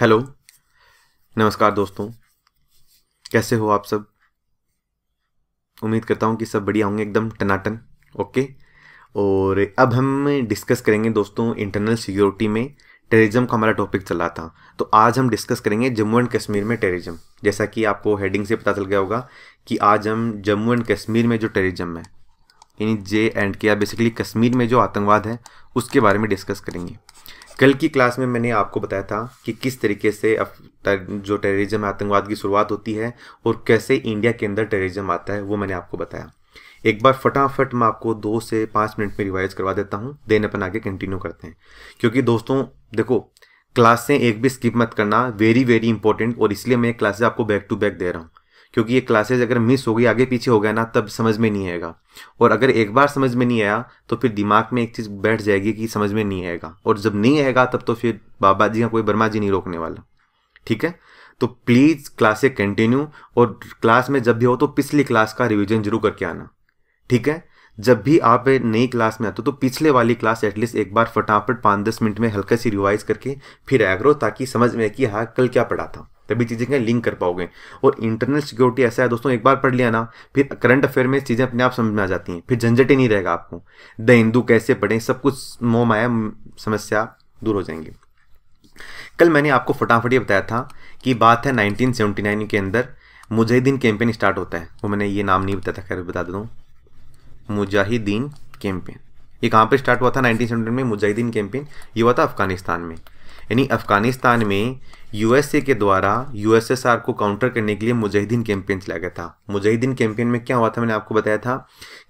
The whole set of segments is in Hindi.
हेलो नमस्कार दोस्तों कैसे हो आप सब उम्मीद करता हूँ कि सब बढ़िया होंगे एकदम टनाटन ओके और अब हम डिस्कस करेंगे दोस्तों इंटरनल सिक्योरिटी में टेररिज्म का हमारा टॉपिक चला था तो आज हम डिस्कस करेंगे जम्मू एंड कश्मीर में टेररिज्म जैसा कि आपको हेडिंग से पता चल गया होगा कि आज हम जम्मू एंड कश्मीर में जो टेररिज्म है यानी जे एंड के या बेसिकली कश्मीर में जो आतंकवाद है उसके बारे में डिस्कस करेंगे कल की क्लास में मैंने आपको बताया था कि किस तरीके से जो टेररिज्म आतंकवाद की शुरुआत होती है और कैसे इंडिया के अंदर टेररिज्म आता है वो मैंने आपको बताया एक बार फटाफट मैं आपको दो से पाँच मिनट में रिवाइज करवा देता हूँ देन अपन आगे कंटिन्यू करते हैं क्योंकि दोस्तों देखो क्लासें एक भी स्किप मत करना वेरी वेरी इंपॉर्टेंट और इसलिए मैं क्लासेस आपको बैक टू बैक दे रहा हूँ क्योंकि ये क्लासेज अगर मिस हो गई आगे पीछे हो गया ना तब समझ में नहीं आएगा और अगर एक बार समझ में नहीं आया तो फिर दिमाग में एक चीज़ बैठ जाएगी कि समझ में नहीं आएगा और जब नहीं आएगा तब तो फिर बाबा जी का कोई बर्मा जी नहीं रोकने वाला ठीक है तो प्लीज़ क्लासे कंटिन्यू और क्लास में जब भी हो तो पिछली क्लास का रिविजन जरूर करके आना ठीक है जब भी आप नई क्लास में आते हो तो पिछले वाली क्लास एटलीस्ट एक बार फटाफट पाँच दस मिनट में हल्का सी रिवाइज करके फिर आया करो ताकि समझ में आए कि हाँ कल क्या पढ़ा था तभी चीज़ें कहीं लिंक कर पाओगे और इंटरनल सिक्योरिटी ऐसा है दोस्तों एक बार पढ़ लिया ना फिर करंट अफेयर में चीज़ें अपने आप समझ में आ जाती हैं फिर झंझट ही नहीं रहेगा आपको द हिंदू कैसे पढ़ें सब कुछ मोह माया समस्या दूर हो जाएंगी कल मैंने आपको फटाफट ये बताया था कि बात है 1979 के अंदर मुजाहिदीन कैंपेन स्टार्ट होता है वो मैंने ये नाम नहीं बताया था खैर बता दूँ मुजाहिदीन कैंपेन ये कहाँ पर स्टार्ट हुआ था नाइनटीन में मुजाहिदीन कैंपेन ये हुआ था अफगानिस्तान में यानी अफ़गानिस्तान में यूएसए के द्वारा यूएसएसआर को काउंटर करने के लिए मुजाहिदीन कैंपेन चलाया गया था मुजाहिदीन कैंपेन में क्या हुआ था मैंने आपको बताया था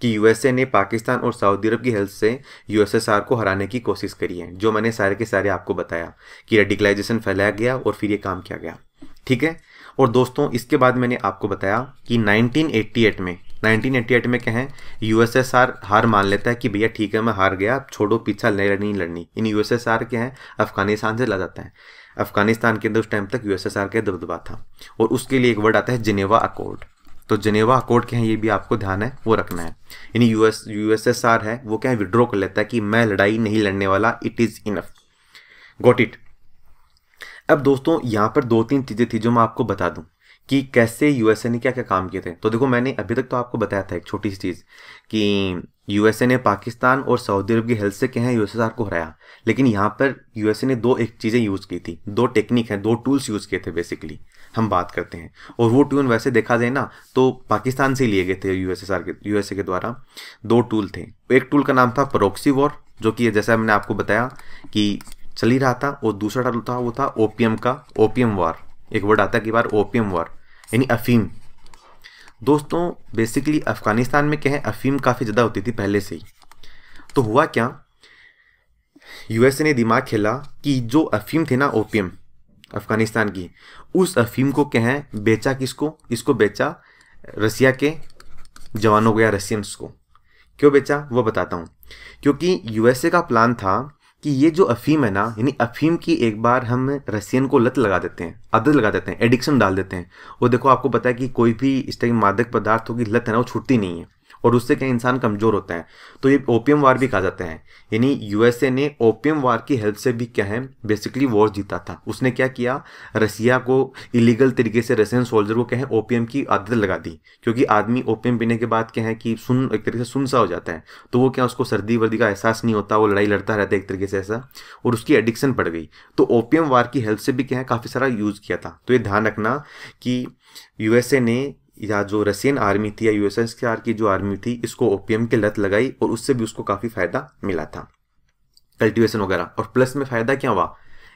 कि यूएसए ने पाकिस्तान और सऊदी अरब की हेल्प से यूएसएसआर को हराने की कोशिश करी है जो मैंने सारे के सारे आपको बताया कि रेडिकलाइजेशन फैलाया गया और फिर ये काम किया गया ठीक है और दोस्तों इसके बाद मैंने आपको बताया कि 1988 में 1988 में कहें यूएसएसआर हार मान लेता है कि भैया ठीक है मैं हार गया अब छोड़ो पीछा नहीं लड़नी इन यूएसएसआर के हैं अफगानिस्तान से लड़ जाता है अफगानिस्तान के अंदर उस टाइम तक यूएसएसआर का दबदबा था और उसके लिए एक वर्ड आता है जिनेवा अकॉर्ड तो जिनेवा अकॉर्ड के हैं ये भी आपको ध्यान है वो रखना है यानी यूएस यूएसएसआर है वो क्या है विड्रॉ कर लेता है कि मैं लड़ाई नहीं लड़ने वाला it is enough got it अब दोस्तों यहां पर दो तीन चीज़ें थी जो मैं आपको बता दूं कि कैसे यूएसए ने क्या क्या काम किए थे तो देखो मैंने अभी तक तो आपको बताया था एक छोटी सी चीज़ कि यूएसए ने पाकिस्तान और सऊदी अरब की हेल्थ से क्या है यूएसएसआर को हराया लेकिन यहाँ पर यूएसए ने दो एक चीज़ें यूज़ की थी दो टेक्निक हैं दो टूल्स यूज़ किए थे बेसिकली हम बात करते हैं और वो टूल वैसे देखा जाए ना तो पाकिस्तान से लिए गए थे यूएसएसआर के यूएसए के द्वारा दो टूल थे एक टूल का नाम था परोक्सी वॉर जो कि जैसा मैंने आपको बताया कि चल ही रहा था और दूसरा टूल था वो था ओपीएम का ओपीएम वार एक वर्ड आता है कि बार ओपियम वॉर यानी अफीम दोस्तों बेसिकली अफ़गानिस्तान में क्या है अफीम काफ़ी ज़्यादा होती थी पहले से ही तो हुआ क्या यूएसए ने दिमाग खेला कि जो अफीम थे ना ओपियम अफ़गानिस्तान की उस अफीम को क्या है बेचा किसको इसको बेचा रसिया के जवानों को या रशियंस को क्यों बेचा वो बताता हूँ क्योंकि यूएसए का प्लान था कि ये जो अफीम है ना यानी अफीम की एक बार हम रसियन को लत लगा देते हैं आदत लगा देते हैं एडिक्शन डाल देते हैं वो देखो आपको पता है कि कोई भी इस टाइप मादक पदार्थों की लत है ना वो छूटती नहीं है और उससे क्या इंसान कमज़ोर होता है तो ये ओपियम वार भी कहा जाता है यानी यूएसए ने ओपियम वार की हेल्प से भी क्या है बेसिकली वॉर जीता था उसने क्या किया रसिया को इलीगल तरीके से रशियन सोल्जर को क्या है ओपियम की आदत लगा दी क्योंकि आदमी ओपियम पीने के बाद क्या है कि सुन एक तरीके से सुन सा हो जाता है तो वो क्या उसको सर्दी वर्दी का एहसास नहीं होता वो लड़ाई लड़ता रहता है एक तरीके से ऐसा और उसकी एडिक्शन पड़ गई तो ओपियम वार की हेल्प से भी क्या है काफ़ी सारा यूज़ किया था तो ये ध्यान रखना कि यूएसए ने या जो रसियन आर्मी थी या यूएसएसआर की जो आर्मी थी इसको ओपीएम की लत लगाई और उससे भी उसको काफ़ी फायदा मिला था कल्टीवेशन वगैरह और प्लस में फ़ायदा क्या हुआ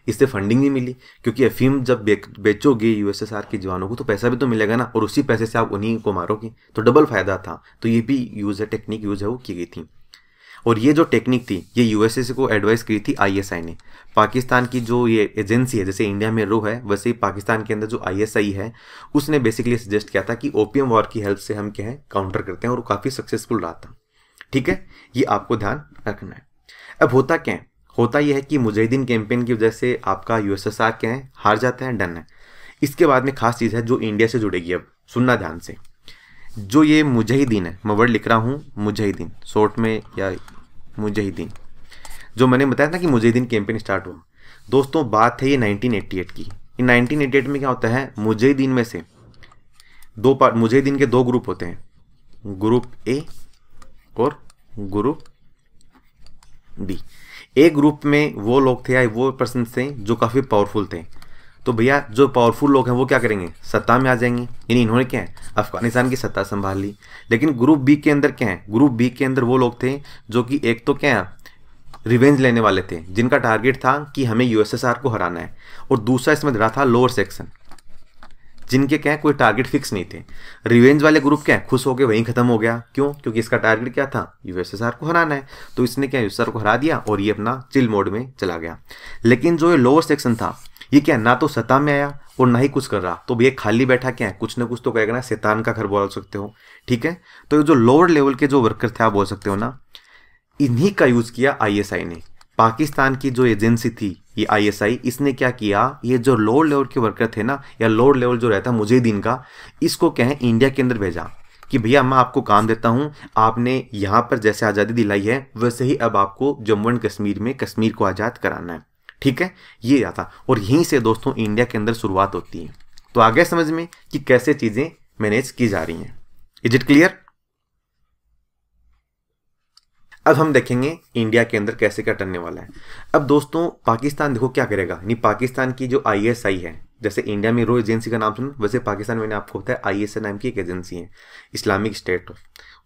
इससे फंडिंग भी मिली क्योंकि अफीम जब बेचोगे यूएसएसआर के जवानों को तो पैसा भी तो मिलेगा ना और उसी पैसे से आप उन्हीं को मारोगे तो डबल फायदा था तो ये भी यूज़ है टेक्निक यूज़ है वो की गई थी और ये जो टेक्निक थी ये यूएसए को एडवाइस की थी आईएसआई ने पाकिस्तान की जो ये एजेंसी है जैसे इंडिया में रो है वैसे ही पाकिस्तान के अंदर जो आईएसआई है उसने बेसिकली सजेस्ट किया था कि ओपीएम वॉर की हेल्प से हम क्या है काउंटर करते हैं और काफ़ी सक्सेसफुल रहा था ठीक है ये आपको ध्यान रखना है अब होता क्या है होता यह है कि मुजाहिदीन कैंपेन की वजह से आपका यूएसएसआर क्या है हार जाता है डन है इसके बाद में खास चीज़ है जो इंडिया से जुड़ेगी अब सुनना ध्यान से जो ये मुजाहिदीन है मैं वर्ड लिख रहा हूँ मुजाहिदीन शॉर्ट में या मुजाहिदीन जो मैंने बताया था कि मुजाहिदीन कैंपेन स्टार्ट हुआ दोस्तों बात है ये 1988 की इन 1988 में क्या होता है मुजाहिदीन में से दो पार्ट मुजाहिदीन के दो ग्रुप होते हैं ग्रुप ए और ग्रुप बी ए ग्रुप में वो लोग थे या वो पर्सन थे जो काफ़ी पावरफुल थे तो भैया जो पावरफुल लोग हैं वो क्या करेंगे सत्ता में आ जाएंगे यानी इन्होंने क्या है अफगानिस्तान की सत्ता संभाल ली लेकिन ग्रुप बी के अंदर क्या है ग्रुप बी के अंदर वो लोग थे जो कि एक तो क्या है रिवेंज लेने वाले थे जिनका टारगेट था कि हमें यूएसएसआर को हराना है और दूसरा इसमें धरा था लोअर सेक्शन जिनके क्या कोई टारगेट फिक्स नहीं थे रिवेंज वाले ग्रुप क्या खुश हो गए वहीं खत्म हो गया क्यों क्योंकि इसका टारगेट क्या था यूएसएसआर को हराना है तो इसने क्या यूएसएसआर को हरा दिया और ये अपना चिल मोड में चला गया लेकिन जो ये लोअर सेक्शन था ये क्या ना तो सत्ता में आया और ना ही कुछ कर रहा तो ये खाली बैठा क्या है कुछ ना कुछ तो कहेगा ना शैतान का घर बोल सकते हो ठीक है तो ये जो लोअर लेवल के जो वर्कर थे आप बोल सकते हो ना इन्हीं का यूज़ किया आईएसआई ने पाकिस्तान की जो एजेंसी थी ये आईएसआई इसने क्या किया ये जो लोअर लेवल के वर्कर थे ना या लोअर लेवल जो रहता है मुजहिदीन का इसको क्या है इंडिया के अंदर भेजा कि भैया मैं आपको काम देता हूं आपने यहां पर जैसे आज़ादी दिलाई है वैसे ही अब आपको जम्मू एंड कश्मीर में कश्मीर को आज़ाद कराना है ठीक है ये आता और यहीं से दोस्तों इंडिया के अंदर शुरुआत होती है तो आगे समझ में कि कैसे चीज़ें मैनेज की जा रही हैं इज इट क्लियर अब हम देखेंगे इंडिया के अंदर कैसे क्या टनने वाला है अब दोस्तों पाकिस्तान देखो क्या करेगा यानी पाकिस्तान की जो आई है जैसे इंडिया में रो एजेंसी का नाम सुन वैसे पाकिस्तान में आपको होता है आई नाम की एक एजेंसी है इस्लामिक स्टेट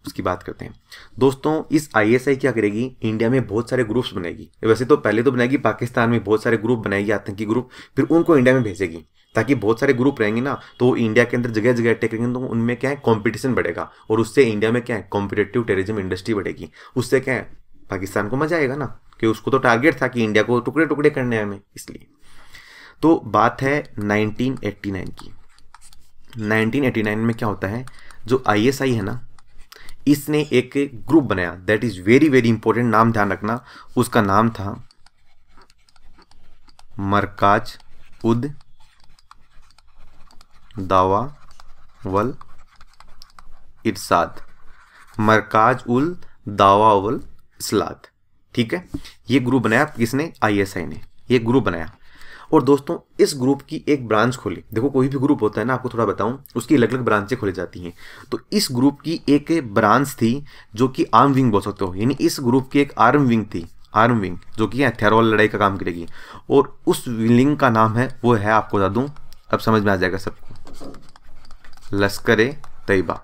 उसकी बात करते हैं दोस्तों इस आईएसआई क्या करेगी इंडिया में बहुत सारे ग्रुप्स बनाएगी वैसे तो पहले तो बनाएगी पाकिस्तान में बहुत सारे ग्रुप बनाएगी आतंकी ग्रुप फिर उनको इंडिया में भेजेगी ताकि बहुत सारे ग्रुप रहेंगे ना तो इंडिया के अंदर जगह जगह अटैक करेंगे तो उनमें क्या है कॉम्पिटिशन बढ़ेगा और उससे इंडिया में क्या है कॉम्पिटेटिव टेरिज्म इंडस्ट्री बढ़ेगी उससे क्या है पाकिस्तान को मजा आएगा ना कि उसको तो टारगेट था कि इंडिया को टुकड़े टुकड़े करने हमें इसलिए तो बात है 1989 की 1989 में क्या होता है जो आईएसआई है ना इसने एक ग्रुप बनाया that is very very important नाम ध्यान रखना उसका नाम था मरकाज उद दावा वल इरसाद मरकाज उल दावा वल इसलाद ठीक है ये ग्रुप बनाया किसने आईएसआई ने ये ग्रुप बनाया और दोस्तों इस ग्रुप की एक ब्रांच खोली देखो कोई भी ग्रुप होता है ना आपको थोड़ा बताऊं उसकी अलग अलग ब्रांचें खोली जाती हैं तो इस ग्रुप की एक ब्रांच थी जो कि आर्म विंग बोल सकते हो यानी इस ग्रुप की एक आर्म विंग थी आर्म विंग जो कि हथियारों वाली लड़ाई का काम करेगी और उस विंग का नाम है वो है आपको बता दूँ अब समझ में आ जाएगा सबको लश्कर तैयबा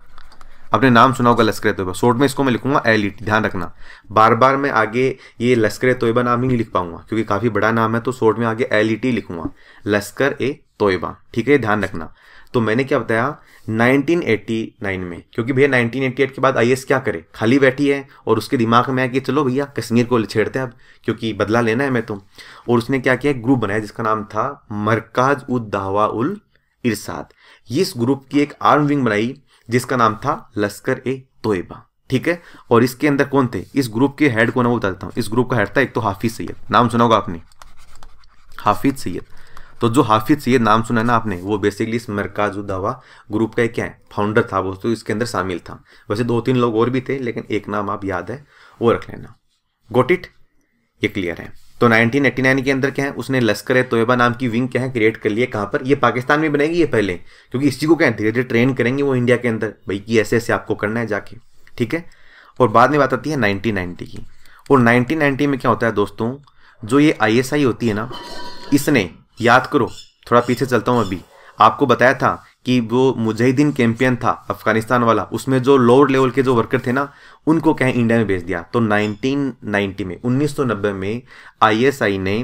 आपने नाम सुना होगा लश्कर तोयबा शॉर्ट में इसको मैं लिखूंगा एल ई टी ध्यान रखना बार बार मैं आगे ये लश्कर तोयबा नाम नहीं लिख पाऊंगा क्योंकि काफ़ी बड़ा नाम है तो शॉर्ट में आगे एल ई टी लिखूंगा लश्कर ए तोयबा ठीक है ध्यान रखना तो मैंने क्या बताया 1989 में क्योंकि भैया 1988 के बाद आई क्या करे खाली बैठी है और उसके दिमाग में आया कि चलो भैया कश्मीर को छेड़ते हैं अब क्योंकि बदला लेना है मैं तो और उसने क्या किया ग्रुप बनाया जिसका नाम था मरकाज उद दावा उल इरसाद इस ग्रुप की एक आर्म विंग बनाई जिसका नाम था लश्कर ए तोयबा ठीक है और इसके अंदर कौन थे इस ग्रुप के हेड कौन है वो बता देता हूँ इस ग्रुप का हेड था एक तो हाफिज सैयद नाम सुना होगा आपने हाफिज सैयद तो जो हाफिज सैयद नाम सुना है ना आपने वो बेसिकली इस दवा ग्रुप का क्या है फाउंडर था वो तो इसके अंदर शामिल था वैसे दो तीन लोग और भी थे लेकिन एक नाम आप याद है वो रख लेना गोट इट ये क्लियर है तो 1989 के अंदर क्या है उसने लश्कर तोयबा नाम की विंग क्या है क्रिएट कर लिया कहाँ पर ये पाकिस्तान में बनेगी ये पहले क्योंकि इसी को क्या है धीरे धीरे ट्रेन करेंगे वो इंडिया के अंदर भाई कि ऐसे ऐसे आपको करना है जाके ठीक है और बाद में बात आती है नाइनटीन की और नाइनटीन में क्या होता है दोस्तों जो ये आई होती है ना इसने याद करो थोड़ा पीछे चलता हूँ अभी आपको बताया था कि वो मुजाहिदीन कैंपियन था अफगानिस्तान वाला उसमें जो लोअर लेवल के जो वर्कर थे ना उनको कहें इंडिया में भेज दिया तो 1990 में 1990 में आईएसआई ने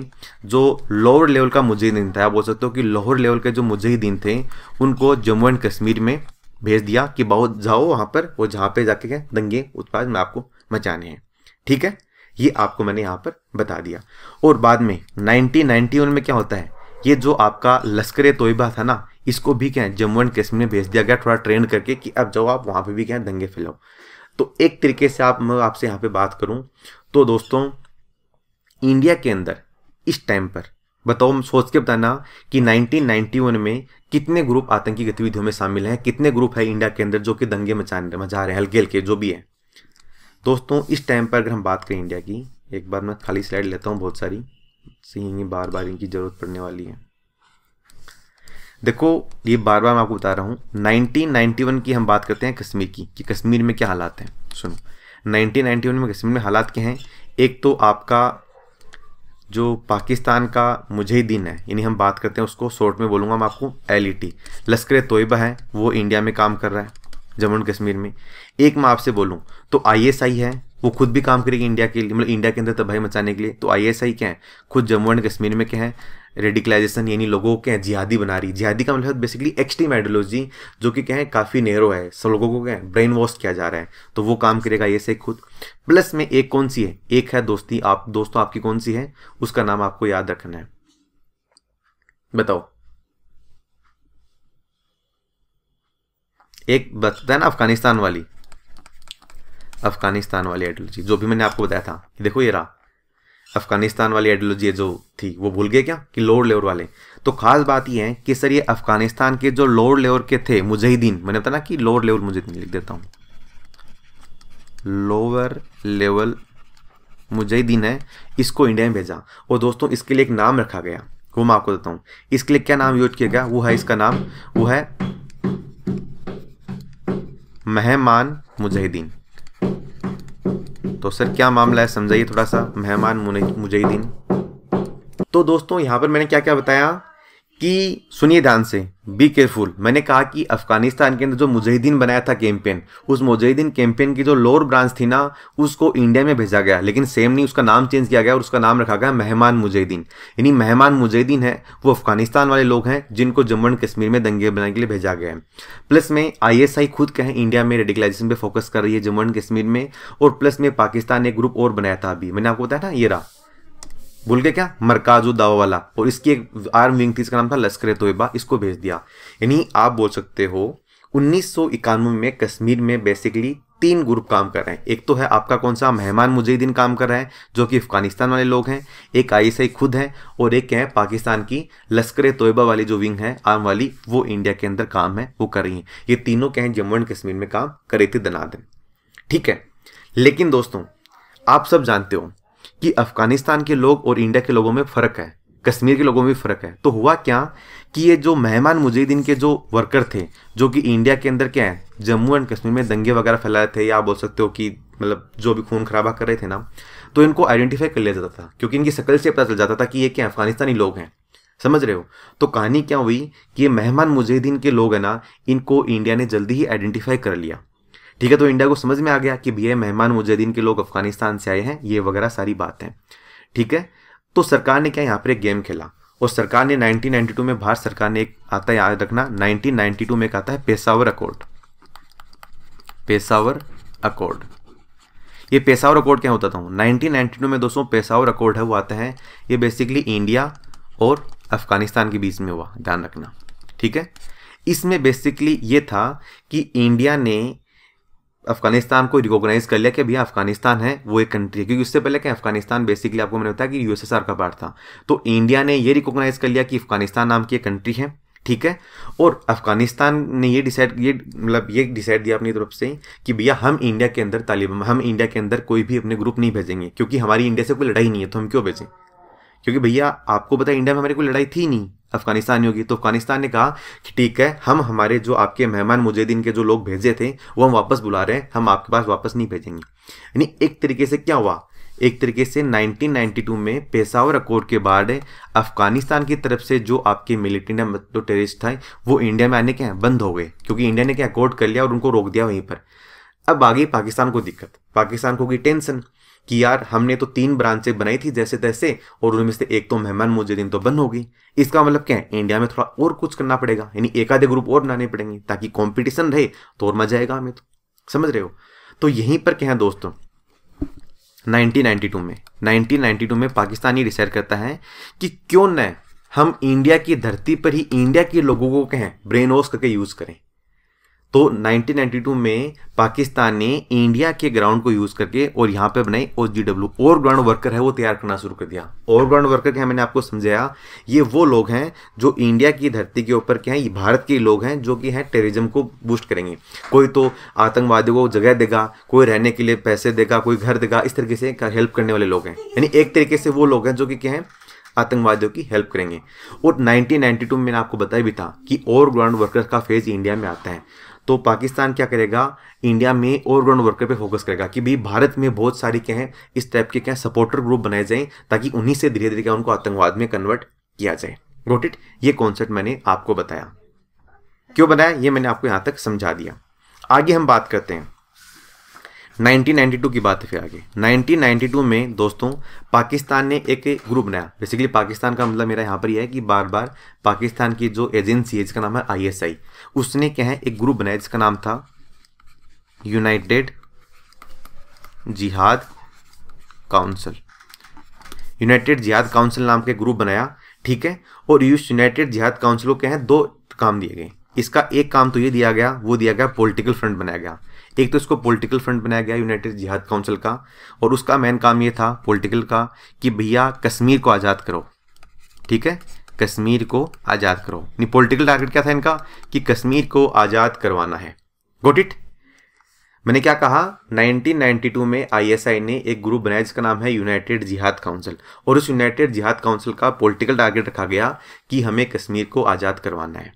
जो लोअर लेवल का मुजाहिदीन था बोल सकते हो कि लोअर लेवल के जो मुजाहिदीन थे उनको जम्मू एंड कश्मीर में भेज दिया कि बहुत जाओ वहाँ पर वो जहाँ पे जाके दंगे उत्पाद में आपको मचाने हैं ठीक है ये आपको मैंने यहाँ पर बता दिया और बाद में नाइनटीन में क्या होता है ये जो आपका लश्कर तोयबा था ना इसको भी क्या है जम्मू एंड कश्मीर में भेज दिया गया थोड़ा ट्रेंड करके कि अब जाओ आप वहाँ पर भी क्या है दंगे फैलाओ तो एक तरीके से आप मैं आपसे यहाँ पे बात करूँ तो दोस्तों इंडिया के अंदर इस टाइम पर बताओ सोच के बताना कि 1991 में कितने ग्रुप आतंकी गतिविधियों में शामिल हैं कितने ग्रुप है इंडिया के अंदर जो कि दंगे मचाने मचा रहे हैं हल्के हल्के जो भी है दोस्तों इस टाइम पर अगर हम बात करें इंडिया की एक बार मैं खाली स्लाइड लेता हूँ बहुत सारी सही बार बार इनकी ज़रूरत पड़ने वाली है देखो ये बार बार मैं आपको बता रहा हूँ 1991 की हम बात करते हैं कश्मीर की कि कश्मीर में क्या हालात हैं सुनो 1991 में कश्मीर में हालात क्या हैं एक तो आपका जो पाकिस्तान का दिन है यानी हम बात करते हैं उसको शॉर्ट में बोलूँगा मैं आपको एल ई टी लश्कर तोयबा है वो इंडिया में काम कर रहा है जम्मू एंड कश्मीर में एक मैं आपसे बोलूँ तो आई है वो खुद भी काम करेगी इंडिया के लिए मतलब इंडिया के अंदर तबाही मचाने के लिए तो आई क्या है खुद जम्मू एंड कश्मीर में क्या है रेडिकलाइजेशन यानी लोगों को क्या है जिहादी बना रही जिहादी का मतलब बेसिकली एक्सट्रीम आइडियोलॉजी जो कि क्या है काफ़ी नेरो है सब लोगों को क्या है ब्रेन वॉश किया जा रहा है तो वो काम करेगा ये से खुद प्लस में एक कौन सी है एक है दोस्ती आप दोस्तों आपकी कौन सी है उसका नाम आपको याद रखना है बताओ एक बचता है ना अफगानिस्तान वाली अफगानिस्तान वाली आइडियोलॉजी जो भी मैंने आपको बताया था कि देखो ये रहा अफगानिस्तान वाली आइडियोलॉजी जो थी वो भूल गए क्या कि लोअर लेवर वाले तो खास बात ये है कि सर ये अफगानिस्तान के जो लोअर लेवर के थे मुजहिदीन मैंने बताया ना कि लोअर लेवल मुजहिदीन लिख देता हूँ लोअर लेवल मुजहिदीन है इसको इंडिया में भेजा और दोस्तों इसके लिए एक नाम रखा गया वो मैं आपको देता हूँ इसके लिए क्या नाम यूज किया गया वो है इसका नाम वो है मेहमान मुजाहिदीन तो सर क्या मामला है समझाइए थोड़ा सा मेहमान मुजाहिदीन तो दोस्तों यहाँ पर मैंने क्या क्या बताया कि सुनिए ध्यान से बी केयरफुल मैंने कहा कि अफगानिस्तान के अंदर जो मुजाहिदीन बनाया था कैंपेन उस मुजाहिदीन कैंपेन की जो लोअर ब्रांच थी ना उसको इंडिया में भेजा गया लेकिन सेम नहीं उसका नाम चेंज किया गया और उसका नाम रखा गया मेहमान मुजाहिदीन यानी मेहमान मुजाहिदीन है वो अफगानिस्तान वाले लोग हैं जिनको जम्मू एंड कश्मीर में दंगे बनाने के लिए भेजा गया है प्लस में आई खुद कहें इंडिया में रेडिकलाइजेशन पर फोकस कर रही है जम्मू एंड कश्मीर में और प्लस में पाकिस्तान ने ग्रुप और बनाया था अभी मैंने आपको बताया ना ये रहा भूल के क्या मरकाजो दावा वाला और इसकी एक आर्म विंग थी इसका नाम था लश्कर तोयबा इसको भेज दिया यानी आप बोल सकते हो उन्नीस में कश्मीर में बेसिकली तीन ग्रुप काम कर रहे हैं एक तो है आपका कौन सा मेहमान मुजहिदीन काम कर रहे हैं जो कि अफगानिस्तान वाले लोग हैं एक आईएसआई खुद है और एक है पाकिस्तान की लश्कर तोयबा वाली जो विंग है आर्म वाली वो इंडिया के अंदर काम है वो कर रही हैं ये तीनों कहें हैं जम्मू एंड कश्मीर में काम करे थे दनादन ठीक है लेकिन दोस्तों आप सब जानते हो कि अफगानिस्तान के लोग और इंडिया के लोगों में फ़र्क है कश्मीर के लोगों में भी फ़र्क है तो हुआ क्या कि ये जो मेहमान मुजाहिदीन के जो वर्कर थे जो कि इंडिया के अंदर क्या है जम्मू एंड कश्मीर में दंगे वगैरह फैलाए थे या बोल सकते हो कि मतलब जो भी खून खराबा कर रहे थे ना तो इनको आइडेंटिफाई कर लिया जाता था क्योंकि इनकी शक्ल से पता चल जाता था कि ये क्या अफगानिस्तानी लोग हैं समझ रहे हो तो कहानी क्या हुई कि ये मेहमान मुजाहिदीन के लोग हैं ना इनको इंडिया ने जल्दी ही आइडेंटिफाई कर लिया ठीक है तो इंडिया को समझ में आ गया कि भैया मेहमान मुजाहिदीन के लोग अफगानिस्तान से आए हैं ये वगैरह सारी बात है ठीक है तो सरकार ने क्या यहाँ पर एक गेम खेला और सरकार ने 1992 में भारत सरकार ने एक आता है याद रखना 1992 में एक आता है पेशावर अकॉर्ड पेशावर अकॉर्ड ये पेशावर अकॉर्ड क्या होता था 1992 में दोस्तों पेशावर अकॉर्ड है वो आता है ये बेसिकली इंडिया और अफगानिस्तान के बीच में हुआ ध्यान रखना ठीक है इसमें बेसिकली ये था कि इंडिया ने अफगानिस्तान को रिकॉग्नाइज कर लिया कि भैया अफगानिस्तान है वो एक कंट्री है क्योंकि उससे पहले क्या अफगानिस्तान बेसिकली आपको मैंने बताया कि यूएसएसआर का पार्ट था तो इंडिया ने ये रिकॉग्नाइज कर लिया कि अफगानिस्तान नाम की एक कंट्री है ठीक है और अफगानिस्तान ने ये डिसाइड ये मतलब ये डिसाइड दिया अपनी तरफ से कि भैया हम इंडिया के अंदर तालिबान हम इंडिया के अंदर कोई भी अपने ग्रुप नहीं भेजेंगे क्योंकि हमारी इंडिया से कोई लड़ाई नहीं है तो हम क्यों भेजें क्योंकि भैया आपको पता है इंडिया में हमारी कोई लड़ाई थी नहीं अफगानिस्तानी होगी तो अफगानिस्तान ने कहा कि ठीक है हम हमारे जो आपके मेहमान मुजहिदीन के जो लोग भेजे थे वो हम वापस बुला रहे हैं हम आपके पास वापस नहीं भेजेंगे यानी एक तरीके से क्या हुआ एक तरीके से 1992 में पेशावर अकोर्ड के बाद अफगानिस्तान की तरफ से जो आपके मिलिट्री ने जो टेरिस्ट टेररिस्ट था वो इंडिया में आने के बंद हो गए क्योंकि इंडिया ने क्या अकोर्ड कर लिया और उनको रोक दिया वहीं पर अब आ गई पाकिस्तान को दिक्कत पाकिस्तान को होगी टेंशन कि यार हमने तो तीन ब्रांचें बनाई थी जैसे तैसे और उनमें से एक तो मेहमान मुजाहिदीन तो बंद होगी इसका मतलब क्या है इंडिया में थोड़ा और कुछ करना पड़ेगा यानी एक आधे ग्रुप और बनाने पड़ेंगे ताकि कॉम्पिटिशन रहे तो और मजा आएगा हमें तो समझ रहे हो तो यहीं पर क्या है दोस्तों 1992 में 1992 में पाकिस्तान ये डिसाइड करता है कि क्यों न हम इंडिया की धरती पर ही इंडिया के लोगों को कहें ब्रेन वॉश करके यूज़ करें तो 1992 में पाकिस्तान ने इंडिया के ग्राउंड को यूज करके और यहाँ पे बनाई ओ जी डब्ल्यू और ग्राउंड वर्कर है वो तैयार करना शुरू कर दिया और ग्राउंड वर्कर क्या मैंने आपको समझाया ये वो लोग हैं जो इंडिया की धरती के ऊपर क्या है भारत के लोग हैं जो कि है टेररिज्म को बूस्ट करेंगे कोई तो आतंकवादियों को जगह देगा कोई रहने के लिए पैसे देगा कोई घर देगा इस तरीके से हेल्प करने वाले लोग हैं यानी एक तरीके से वो लोग हैं जो कि क्या है आतंकवादियों की हेल्प करेंगे और 1992 में मैंने आपको बताया भी था कि और ग्राउंड वर्कर्स का फेज इंडिया में आता है तो पाकिस्तान क्या करेगा इंडिया में और ग्राउंड वर्कर पे फोकस करेगा कि भाई भारत में बहुत सारी क्या है इस टाइप के क्या सपोर्टर ग्रुप बनाए जाएं ताकि उन्हीं से धीरे धीरे क्या उनको आतंकवाद में कन्वर्ट किया जाए गोट इट ये कॉन्सेप्ट मैंने आपको बताया क्यों बनाया ये मैंने आपको यहाँ तक समझा दिया आगे हम बात करते हैं 1992 की बात है फिर आगे 1992 में दोस्तों पाकिस्तान ने एक ग्रुप बनाया बेसिकली पाकिस्तान का मतलब मेरा यहाँ पर यह है कि बार बार पाकिस्तान की जो एजेंसी है जिसका नाम है आईएसआई उसने क्या है एक ग्रुप बनाया जिसका नाम था यूनाइटेड जिहाद काउंसिल यूनाइटेड जिहाद काउंसिल नाम के ग्रुप बनाया ठीक है और यूस यूनाइटेड जिहाद काउंसिल को क्या है दो काम दिए गए इसका एक काम तो ये दिया गया वो दिया गया पॉलिटिकल फ्रंट बनाया गया एक तो इसको पॉलिटिकल फ्रंट बनाया गया यूनाइटेड जिहाद काउंसिल का और उसका मेन काम ये था पॉलिटिकल का कि भैया कश्मीर को आज़ाद करो ठीक है कश्मीर को आज़ाद करो नहीं पॉलिटिकल टारगेट क्या था इनका कि कश्मीर को आज़ाद करवाना है गोट इट मैंने क्या कहा 1992 में आईएसआई ने एक ग्रुप बनाया जिसका नाम है यूनाइटेड जिहाद काउंसिल और उस यूनाइटेड जिहाद काउंसिल का पॉलिटिकल टारगेट रखा गया कि हमें कश्मीर को आज़ाद करवाना है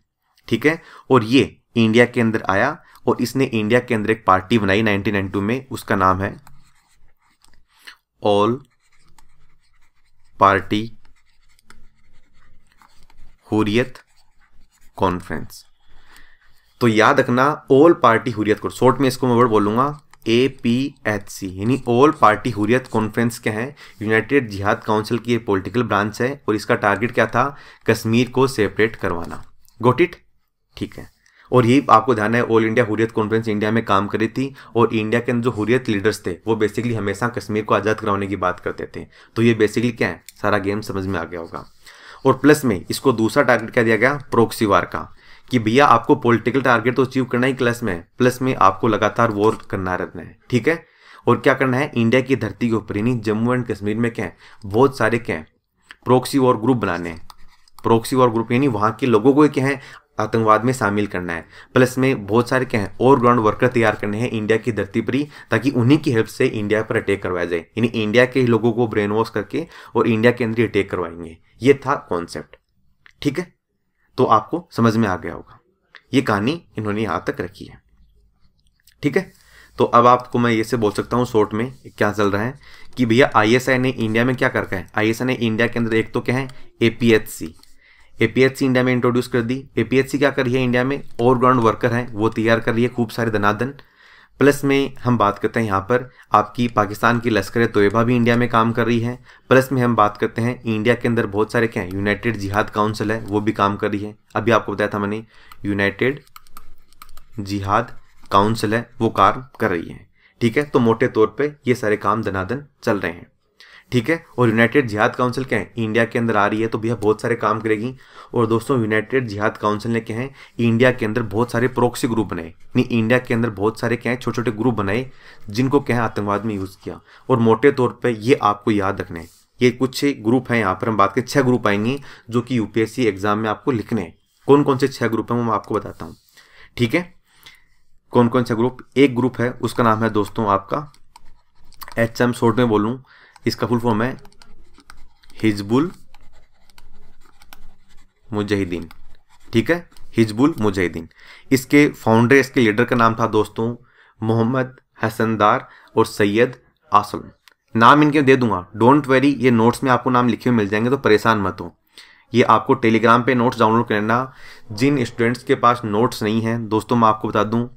ठीक है और ये इंडिया के अंदर आया और इसने इंडिया के अंदर एक पार्टी बनाई 1992 में उसका नाम है ऑल पार्टी हुरियत कॉन्फ्रेंस तो याद रखना ऑल पार्टी हुरियत को शॉर्ट में इसको मैं वर्ड बोलूंगा ए पी एच सी यानी ऑल पार्टी हुरियत कॉन्फ्रेंस के हैं यूनाइटेड जिहाद काउंसिल की एक पॉलिटिकल ब्रांच है और इसका टारगेट क्या था कश्मीर को सेपरेट करवाना गोट इट ठीक है और ये आपको ध्यान है all India Hurriyat conference India में काम करी थी और इंडिया के अंदर जो हुरियत लीडर्स थे वो बेसिकली हमेशा कश्मीर को आज़ाद कराने की बात करते थे तो ये बेसिकली क्या है सारा गेम समझ में आ गया होगा और प्लस में इसको दूसरा टारगेट क्या दिया गया प्रोक्सी वार का कि भैया आपको पॉलिटिकल टारगेट तो अचीव करना ही क्लस में प्लस में आपको लगातार वॉर करना रहना है ठीक है और क्या करना है इंडिया की धरती के ऊपर यानी जम्मू एंड कश्मीर में क्या है बहुत सारे क्या है प्रोक्सी वॉर ग्रुप बनाने हैं प्रोक्सी वॉर ग्रुप यानी वहाँ के लोगों को क्या है आतंकवाद में शामिल करना है प्लस में बहुत सारे क्या हैं और ग्राउंड वर्कर तैयार करने हैं इंडिया की धरती पर ही ताकि उन्हीं की हेल्प से इंडिया पर अटैक करवाया जाए यानी इंडिया के लोगों को ब्रेन वॉश करके और इंडिया के अंदर ही अटैक करवाएंगे ये था कॉन्सेप्ट ठीक है तो आपको समझ में आ गया होगा ये कहानी इन्होंने यहाँ तक रखी है ठीक है तो अब आपको मैं ये से बोल सकता हूँ शॉर्ट में क्या चल रहा है कि भैया आईएसआई ने इंडिया में क्या कर रखा है आईएसआई ने इंडिया के अंदर एक तो क्या है एपीएचसी एपीएचसी इंडिया में इंट्रोड्यूस कर दी एपीएचसी क्या कर रही है इंडिया में ओवर ग्राउंड वर्कर हैं वो तैयार कर रही है खूब सारे धनादन प्लस में हम बात करते हैं यहाँ पर आपकी पाकिस्तान की लश्कर तोयबा भी इंडिया में काम कर रही है प्लस में हम बात करते हैं इंडिया के अंदर बहुत सारे क्या यूनाइटेड जिहाद काउंसिल है वो भी काम कर रही है अभी आपको बताया था मैंने यूनाइटेड जिहाद काउंसिल है वो काम कर रही है ठीक है तो मोटे तौर पर ये सारे काम धनादन चल रहे हैं ठीक है और यूनाइटेड जिहाद काउंसिल क्या है इंडिया के अंदर आ रही है तो भैया बहुत सारे काम करेगी और दोस्तों यूनाइटेड जिहाद काउंसिल ने क्या है इंडिया के अंदर बहुत सारे प्रोक्सी ग्रुप बनाए नहीं इंडिया के अंदर बहुत सारे क्या है छोटे छोटे ग्रुप बनाए जिनको क्या है आतंकवाद में यूज़ किया और मोटे तौर पर ये आपको याद रखना है ये कुछ ग्रुप हैं यहाँ पर हम बात करें छह ग्रुप आएंगे जो कि यूपीएससी एग्जाम में आपको लिखने हैं कौन कौन से छह ग्रुप हैं वो मैं आपको बताता हूँ ठीक है कौन कौन सा ग्रुप एक ग्रुप है उसका नाम है दोस्तों आपका एच एम शॉर्ट में बोलूँ इसका फुल फॉर्म है हिजबुल मुजाहिदीन ठीक है हिजबुल मुजाहिदीन इसके फाउंडर इसके लीडर का नाम था दोस्तों मोहम्मद हसनदार और सैयद आसल नाम इनके दे दूंगा डोंट वेरी ये नोट्स में आपको नाम लिखे हुए मिल जाएंगे तो परेशान मत हो ये आपको टेलीग्राम पे नोट्स डाउनलोड करना जिन स्टूडेंट्स के पास नोट्स नहीं हैं दोस्तों मैं आपको बता दूं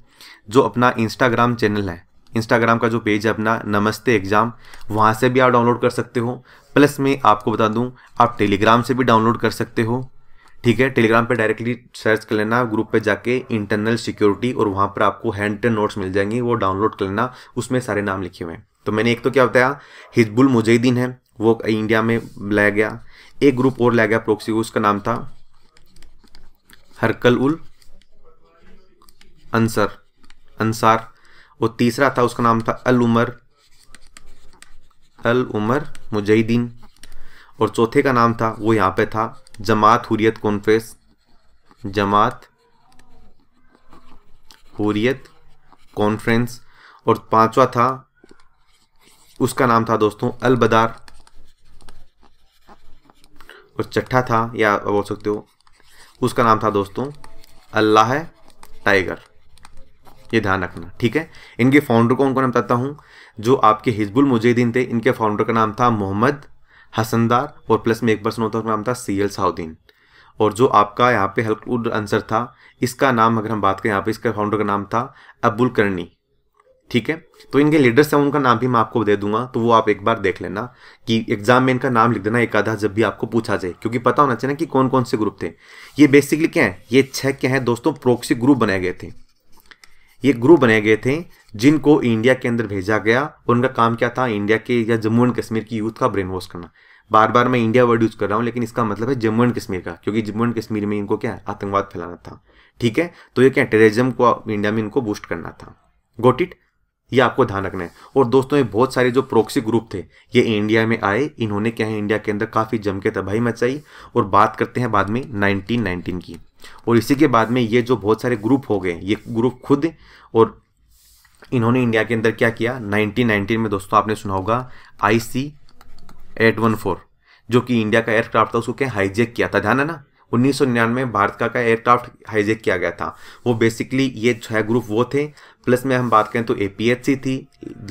जो अपना इंस्टाग्राम चैनल है इंस्टाग्राम का जो पेज है अपना नमस्ते एग्ज़ाम वहाँ से भी आप डाउनलोड कर सकते हो प्लस मैं आपको बता दूँ आप टेलीग्राम से भी डाउनलोड कर सकते हो ठीक है टेलीग्राम पे डायरेक्टली सर्च कर लेना ग्रुप पे जाके इंटरनल सिक्योरिटी और वहाँ पर आपको हैंड टन नोट्स मिल जाएंगे वो डाउनलोड कर लेना उसमें सारे नाम लिखे हुए हैं तो मैंने एक तो क्या बताया हिजबुल मुजहिदीन है वो इंडिया में लाया गया एक ग्रुप और लाया गया प्रोक्सी उसका नाम था हरकल उल अंसर अंसार वो तीसरा था उसका नाम था अल उमर अल उमर मुजहिदीन और चौथे का नाम था वो यहाँ पे था जमात हुरियत कॉन्फ्रेंस जमात हुरियत कॉन्फ्रेंस और पांचवा था उसका नाम था दोस्तों अलबदार और छठा था या बोल सकते हो उसका नाम था दोस्तों अल्लाह टाइगर ये ध्यान रखना ठीक है इनके फाउंडर को उनको नाम बताता हूँ जो आपके हिजबुल मुजहिदीन थे इनके फाउंडर का नाम था मोहम्मद हसनदार और प्लस में एक पर्सन होता उसका नाम था सी एल साउद्दीन और जो आपका यहाँ पे हल्क आंसर था इसका नाम अगर हम बात करें यहाँ पे इसका फाउंडर का नाम था अब्बुल करनी ठीक है तो इनके लीडर्स हैं उनका नाम भी मैं आपको दे दूंगा तो वो आप एक बार देख लेना कि एग्जाम में इनका नाम लिख देना एक आधा जब भी आपको पूछा जाए क्योंकि पता होना चाहिए ना कि कौन कौन से ग्रुप थे ये बेसिकली क्या है ये छह क्या है दोस्तों प्रोक्सी ग्रुप बनाए गए थे ये ग्रुप बनाए गए थे जिनको इंडिया के अंदर भेजा गया और उनका काम क्या था इंडिया के या जम्मू एंड कश्मीर की यूथ का ब्रेन वॉश करना बार बार मैं इंडिया वर्ड यूज कर रहा हूँ लेकिन इसका मतलब है जम्मू एंड कश्मीर का क्योंकि जम्मू एंड कश्मीर में इनको क्या आतंकवाद फैलाना था ठीक है तो ये क्या टेररिज्म को इंडिया में इनको बूस्ट करना था गोट इट ये आपको ध्यान रखना है और दोस्तों ये बहुत सारे जो प्रोक्सी ग्रुप थे ये इंडिया में आए इन्होंने क्या है इंडिया के अंदर काफ़ी जम के तबाही मचाई और बात करते हैं बाद में 1919 की और इसी के बाद में ये जो बहुत सारे ग्रुप हो गए ये ग्रुप खुद और इन्होंने इंडिया के अंदर क्या किया 1919 में दोस्तों आपने सुना होगा I C eight one four जो कि इंडिया का एयरक्राफ्ट था उसको क्या हाईजेक किया था ध्यान है ना उन्नीस में भारत का, का एयरक्राफ्ट हाईजेक किया गया था वो बेसिकली ये छह ग्रुप वो थे प्लस में हम बात करें तो ए थी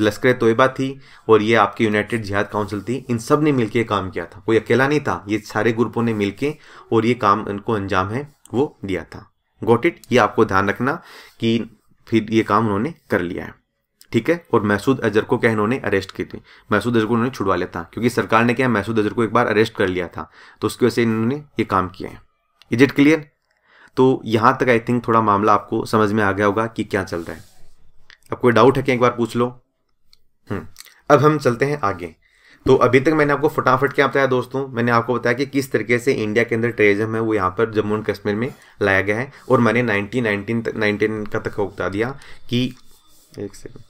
लश्कर तोयबा थी और ये आपकी यूनाइटेड जिहाद काउंसिल थी इन सब ने मिलकर काम किया था कोई अकेला नहीं था ये सारे ग्रुपों ने मिलकर और ये काम इनको अंजाम है वो दिया था गोट इट ये आपको ध्यान रखना कि फिर ये काम उन्होंने कर लिया है ठीक है और महसूद अजहर को क्या इन्होंने अरेस्ट की थी महसूद अजहर को उन्होंने छुड़वा लिया था क्योंकि सरकार ने क्या महसूद अजहर को एक बार अरेस्ट कर लिया था तो उसकी वजह से इन्होंने ये काम किया है इज इट क्लियर तो यहां तक आई थिंक थोड़ा मामला आपको समझ में आ गया होगा कि क्या चल रहा है अब कोई डाउट है कि एक बार पूछ लो हम्म। अब हम चलते हैं आगे तो अभी तक मैंने आपको फटाफट क्या बताया दोस्तों मैंने आपको बताया कि किस तरीके से इंडिया के अंदर टेरिज्म है वो यहाँ पर जम्मू एंड कश्मीर में लाया गया है और मैंने नाइनटीन नाइनटीन नाइनटीन का तक बता दिया कि एक सेकेंड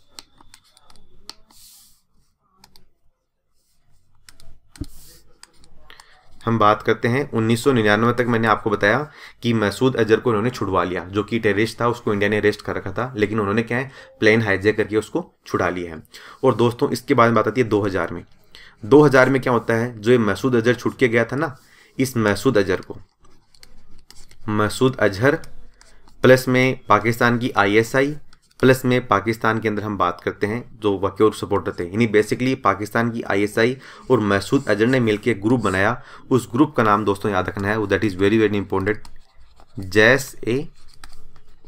हम बात करते हैं 1999 तक मैंने आपको बताया कि मसूद अजहर को उन्होंने छुड़वा लिया जो कि टेररिस्ट था उसको इंडिया ने अरेस्ट कर रखा था लेकिन उन्होंने क्या है प्लेन हाईजैक करके उसको छुड़ा लिया है और दोस्तों इसके बाद में बात आती है 2000 में 2000 में क्या होता है जो ये महसूद अजहर छूट के गया था ना इस महसूद अजहर को महसूद अजहर प्लस में पाकिस्तान की आईएसआई प्लस में पाकिस्तान के अंदर हम बात करते हैं जो वक्योर सपोर्टर थे यानी बेसिकली पाकिस्तान की आईएसआई और महसूद अजहर ने मिलकर एक ग्रुप बनाया उस ग्रुप का नाम दोस्तों याद रखना है that is very very important Jaish e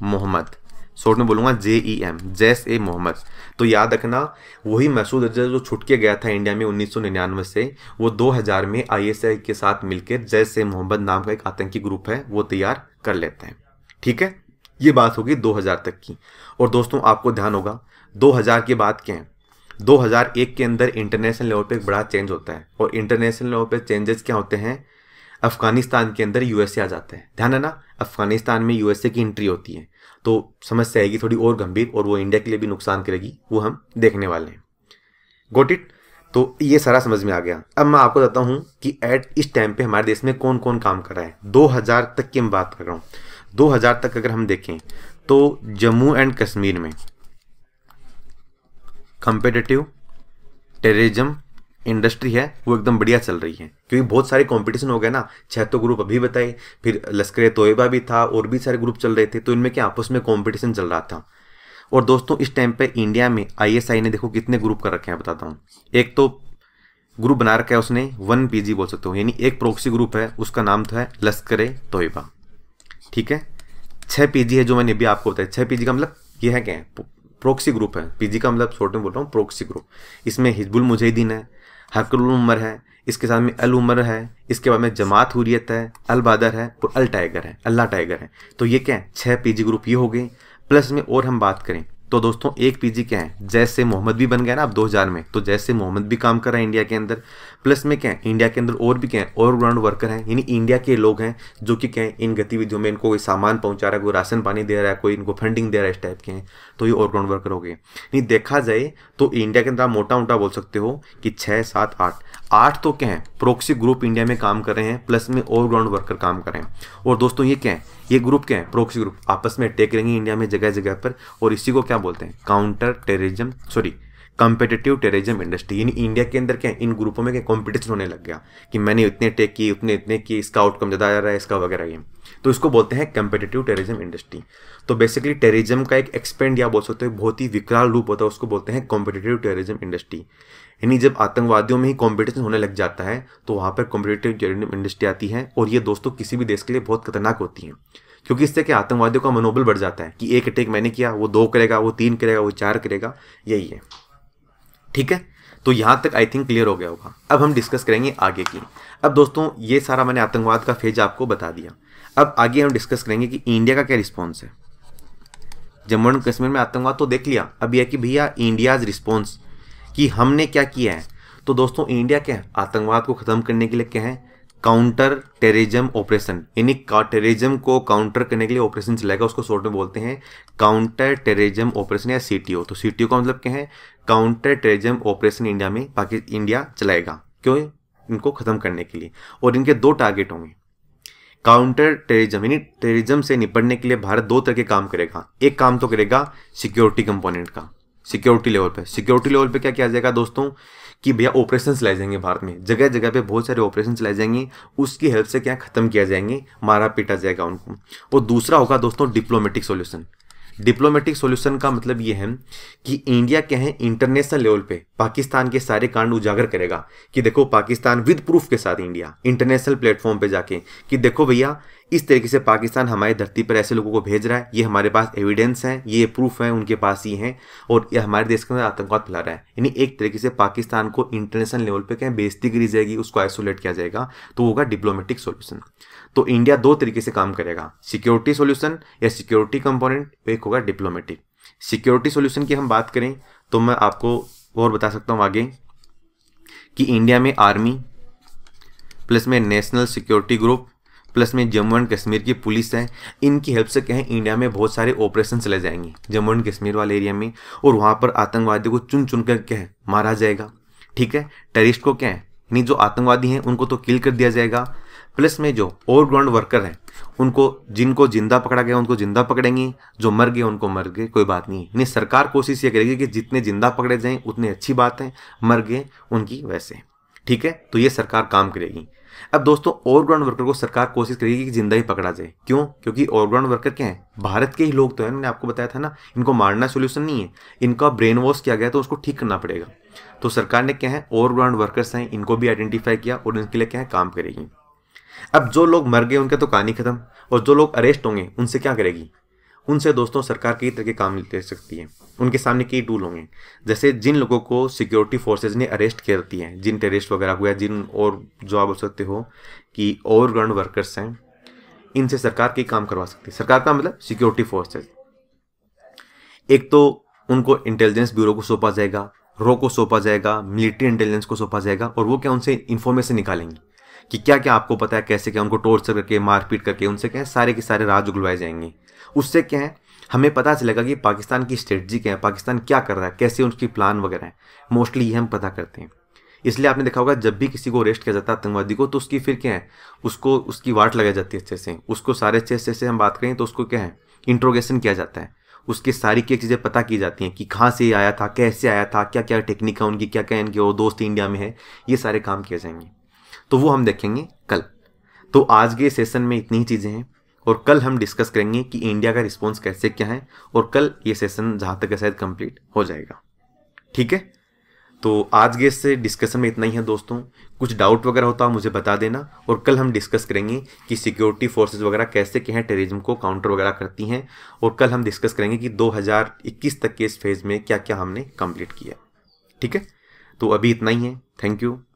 Mohammad short में बोलूंगा जे ई एम जैस ए मोहम्मद तो याद रखना वही मसूद अजहर जो छुटके गया था इंडिया में उन्नीस से वो 2000 में आई के साथ मिलकर जैस ए मोहम्मद नाम का एक आतंकी ग्रुप है वो तैयार कर लेते हैं ठीक है ये बात होगी 2000 तक की और दोस्तों आपको ध्यान होगा 2000 के बाद क्या है 2001 के अंदर इंटरनेशनल लेवल पर एक बड़ा चेंज होता है और इंटरनेशनल लेवल पर चेंजेस क्या होते हैं अफगानिस्तान के अंदर यूएसए आ जाता है ध्यान है ना अफगानिस्तान में यूएसए की एंट्री होती है तो समस्या आएगी थोड़ी और गंभीर और वो इंडिया के लिए भी नुकसान करेगी वो हम देखने वाले हैं गोट इट तो ये सारा समझ में आ गया अब मैं आपको बताता हूँ कि एट इस टाइम पे हमारे देश में कौन कौन काम कर रहा है 2000 तक की हम बात कर रहा हूँ 2000 तक अगर हम देखें तो जम्मू एंड कश्मीर में कंपेटेटिव टेररिज्म इंडस्ट्री है वो एकदम बढ़िया चल रही है क्योंकि बहुत सारे कंपटीशन हो गए ना छह तो ग्रुप अभी बताए फिर लश्कर तोयबा भी था और भी सारे ग्रुप चल रहे थे तो इनमें क्या आपस में कंपटीशन चल रहा था और दोस्तों इस टाइम पे इंडिया में आईएसआई ने देखो कितने ग्रुप कर रखे हैं बताता हूँ एक तो ग्रुप बना रखा है उसने वन पी बोल सकते हो यानी एक प्रोक्सी ग्रुप है उसका नाम तो है लश्कर तोयबा ठीक है छः पीजी है जो मैंने अभी आपको बताया छः पीजी का मतलब ये है क्या है प्रोक्सी ग्रुप है पीजी का मतलब छोटे में बोल रहा हूँ प्रोक्सी ग्रुप इसमें हिजबुल मुजहिदीन है हकलमर उमर है इसके साथ में अल उमर है इसके बाद में जमात हुरियत है अल बादर है और अल टाइगर है अल्लाह टाइगर है तो ये क्या है छः पीजी ग्रुप ये हो गए प्लस में और हम बात करें तो दोस्तों एक पीजी क्या है जैसे मोहम्मद भी बन गया ना अब 2000 में तो जैसे मोहम्मद भी काम कर रहा है इंडिया के अंदर प्लस में क्या है इंडिया के अंदर और भी क्या है और ग्राउंड वर्कर हैं यानी इंडिया के लोग हैं जो कि क्या है इन गतिविधियों में इनको कोई सामान पहुंचा रहा है कोई राशन पानी दे रहा है कोई इनको फंडिंग दे रहा है इस टाइप के हैं तो ये और ग्राउंड वर्कर हो गए यानी देखा जाए तो इंडिया के अंदर आप मोटा मोटा बोल सकते हो कि छः सात आठ आठ तो क्या है प्रोक्सी ग्रुप इंडिया में काम कर रहे हैं प्लस में और ग्राउंड वर्कर काम कर रहे हैं और दोस्तों ये क्या है ये ग्रुप क्या है प्रोक्सी ग्रुप आपस में अटैक रहेंगे इंडिया में जगह जगह पर और इसी को क्या बोलते हैं counter terrorism sorry competitive terrorism industry यानी इंडिया के अंदर क्या इन ग्रुपों में क्या कॉम्पिटिशन होने लग गया कि मैंने इतने टेक किए उतने इतने किए इसका आउटकम ज़्यादा आ रहा है इसका वगैरह ये तो इसको बोलते हैं कॉम्पिटेटिव टेरिज्म इंडस्ट्री तो बेसिकली टेरिज्म का एक एक्सपेंड या बोल सकते हो बहुत ही विकराल रूप होता है उसको बोलते हैं कॉम्पिटेटिव टेरिज्म इंडस्ट्री यानी जब आतंकवादियों में ही कॉम्पिटिशन होने लग जाता है तो वहाँ पर कॉम्पिटेटिव टेरिज्म इंडस्ट्री आती है और ये दोस्तों किसी भी देश के लिए बहुत खतरनाक होती है क्योंकि इससे क्या आतंकवादियों का मनोबल बढ़ जाता है कि एक अटैक मैंने किया वो दो करेगा वो तीन करेगा वो चार करेगा यही है ठीक है तो यहाँ तक आई थिंक क्लियर हो गया होगा अब हम डिस्कस करेंगे आगे की अब दोस्तों ये सारा मैंने आतंकवाद का फेज आपको बता दिया अब आगे हम डिस्कस करेंगे कि इंडिया का क्या रिस्पॉन्स है जम्मू एंड कश्मीर में आतंकवाद तो देख लिया अब यह कि भैया इंडियाज रिस्पॉन्स कि हमने क्या किया है तो दोस्तों इंडिया क्या आतंकवाद को ख़त्म करने के लिए क्या है काउंटर टेरिज्म ऑपरेशन यानी टेरिज्म को काउंटर करने के लिए ऑपरेशन चलाएगा उसको शॉर्ट में बोलते हैं काउंटर टेरिज्म ऑपरेशन या सीटीओ तो सीटीओ का मतलब क्या है काउंटर टेरिज्म ऑपरेशन इंडिया में पाकि इंडिया चलाएगा क्यों इनको खत्म करने के लिए और इनके दो टारगेट होंगे काउंटर टेरिज्म यानी टेरिज्म से निपटने के लिए भारत दो तरह के काम करेगा एक काम तो करेगा सिक्योरिटी कंपोनेंट का सिक्योरिटी लेवल पे सिक्योरिटी लेवल पे क्या किया जाएगा दोस्तों कि भैया ऑपरेशन चलाए जाएंगे भारत में जगह जगह पे बहुत सारे ऑपरेशन चलाए जाएंगे उसकी हेल्प से क्या ख़त्म किया जाएंगे मारा पीटा जाएगा उनको और दूसरा होगा दोस्तों डिप्लोमेटिक सोल्यूशन डिप्लोमेटिक सॉल्यूशन का मतलब ये है कि इंडिया क्या है इंटरनेशनल लेवल पे पाकिस्तान के सारे कांड उजागर करेगा कि देखो पाकिस्तान विद प्रूफ के साथ इंडिया इंटरनेशनल प्लेटफॉर्म पे जाके कि देखो भैया इस तरीके से पाकिस्तान हमारी धरती पर ऐसे लोगों को भेज रहा है ये हमारे पास एविडेंस है ये प्रूफ है उनके पास ये है और ये हमारे देश के अंदर आतंकवाद फैला रहा है यानी एक तरीके से पाकिस्तान को इंटरनेशनल लेवल पे कहें बेजती करी जाएगी उसको आइसोलेट किया जाएगा तो होगा डिप्लोमेटिक सोल्यूशन तो इंडिया दो तरीके से काम करेगा सिक्योरिटी सोल्यूशन या सिक्योरिटी तो कंपोनेंट एक होगा डिप्लोमेटिक सिक्योरिटी सोल्यूशन की हम बात करें तो मैं आपको और बता सकता हूँ आगे कि इंडिया में आर्मी प्लस में नेशनल सिक्योरिटी ग्रुप प्लस में जम्मू एंड कश्मीर की पुलिस है इनकी हेल्प से क्या है इंडिया में बहुत सारे ऑपरेशन चले जाएंगे जम्मू एंड कश्मीर वाले एरिया में और वहाँ पर आतंकवादी को चुन चुन कर क्या है मारा जाएगा ठीक है टेरिस्ट को क्या है नहीं जो आतंकवादी हैं उनको तो किल कर दिया जाएगा पुलिस में जो ओवर ग्राउंड वर्कर हैं उनको जिनको जिंदा पकड़ा गया उनको जिंदा पकड़ेंगी जो मर गए उनको मर गए कोई बात नहीं नहीं सरकार कोशिश ये करेगी कि जितने जिंदा पकड़े जाएं उतनी अच्छी बात है मर गए उनकी वैसे ठीक है तो ये सरकार काम करेगी अब दोस्तों ओवरग्राउंड वर्कर को सरकार कोशिश करेगी कि जिंदा ही पकड़ा जाए क्यों क्योंकि ओवरग्राउंड वर्कर क्या है भारत के ही लोग तो हैं मैंने आपको बताया था ना इनको मारना सोल्यूशन नहीं है इनका ब्रेन वॉश किया गया तो उसको ठीक करना पड़ेगा तो सरकार ने क्या है ओवरग्राउंड वर्कर्स हैं इनको भी आइडेंटिफाई किया और इनके लिए क्या है काम करेगी अब जो लोग मर गए उनके तो कहानी खत्म और जो लोग अरेस्ट होंगे उनसे क्या करेगी उनसे दोस्तों सरकार कई तरह के काम ले सकती है उनके सामने कई टूल होंगे जैसे जिन लोगों को सिक्योरिटी फोर्सेज ने अरेस्ट करती हैं जिन टेररिस्ट वगैरह हुआ जिन और जो आप बोल सकते हो कि ओवरग्राउंड वर्कर्स हैं इनसे सरकार कई काम करवा सकती है सरकार का मतलब सिक्योरिटी फोर्सेज एक तो उनको इंटेलिजेंस ब्यूरो को सौंपा जाएगा रो को सौंपा जाएगा मिलिट्री इंटेलिजेंस को सौंपा जाएगा और वो क्या उनसे इन्फॉर्मेशन निकालेंगी कि क्या क्या आपको पता है कैसे क्या उनको टोर्चर करके मारपीट करके उनसे क्या है सारे के सारे राज उगलवाए जाएंगे उससे क्या है हमें पता चलेगा कि पाकिस्तान की स्ट्रेटजी क्या है पाकिस्तान क्या कर रहा है कैसे उनकी प्लान वगैरह है मोस्टली ये हम पता करते हैं इसलिए आपने देखा होगा जब भी किसी को अरेस्ट किया जाता है आतंकवादी को तो उसकी फिर क्या है उसको उसकी वाट लगाई जाती है अच्छे से उसको सारे अच्छे अच्छे से हम बात करें तो उसको क्या है इंट्रोगेशन किया जाता है उसके सारी की चीज़ें पता की जाती हैं कि कहाँ से आया था कैसे आया था क्या क्या टेक्निक है उनकी क्या क्या इनके वो दोस्त इंडिया में है ये सारे काम किए जाएंगे तो वो हम देखेंगे कल तो आज के सेशन में इतनी ही चीज़ें हैं और कल हम डिस्कस करेंगे कि इंडिया का रिस्पॉन्स कैसे क्या है और कल ये सेशन जहाँ तक शायद कंप्लीट हो जाएगा ठीक है तो आज के से डिस्कशन में इतना ही है दोस्तों कुछ डाउट वगैरह होता मुझे बता देना और कल हम डिस्कस करेंगे कि सिक्योरिटी फोर्सेज वगैरह कैसे क्या है टेररिज्म को काउंटर वगैरह करती हैं और कल हम डिस्कस करेंगे कि 2021 तक के इस फेज़ में क्या क्या हमने कंप्लीट किया ठीक है तो अभी इतना ही है थैंक यू